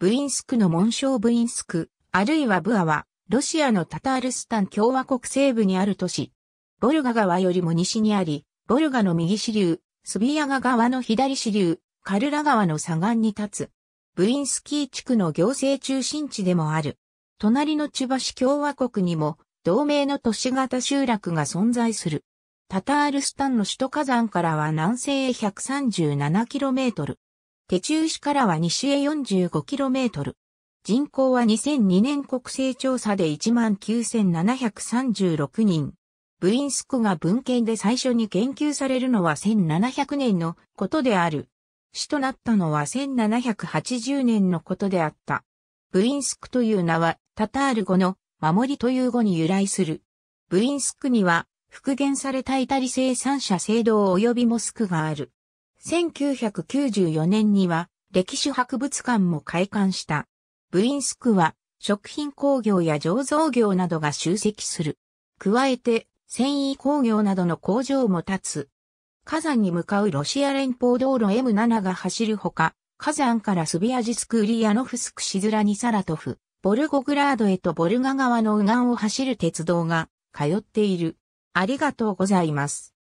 ブインスクの紋章ブインスク、あるいはブアは、ロシアのタタールスタン共和国西部にある都市。ボルガ川よりも西にあり、ボルガの右支流、スビヤガ川の左支流、カルラ川の左岸に立つ。ブインスキー地区の行政中心地でもある。隣の千葉市共和国にも、同盟の都市型集落が存在する。タタールスタンの首都火山からは南西へ 137km。手中市からは西へ 45km。人口は2002年国勢調査で19,736人。ブインスクが文献で最初に研究されるのは1700年のことである。市となったのは1780年のことであった。ブインスクという名はタタール語の守りという語に由来する。ブインスクには復元されたイタリ生産者制度及びモスクがある。1994年には歴史博物館も開館した。ブインスクは食品工業や醸造業などが集積する。加えて繊維工業などの工場も立つ。火山に向かうロシア連邦道路 M7 が走るほか、火山からスビアジスクウリアノフスクシズラニサラトフ、ボルゴグラードへとボルガ川の右岸を走る鉄道が通っている。ありがとうございます。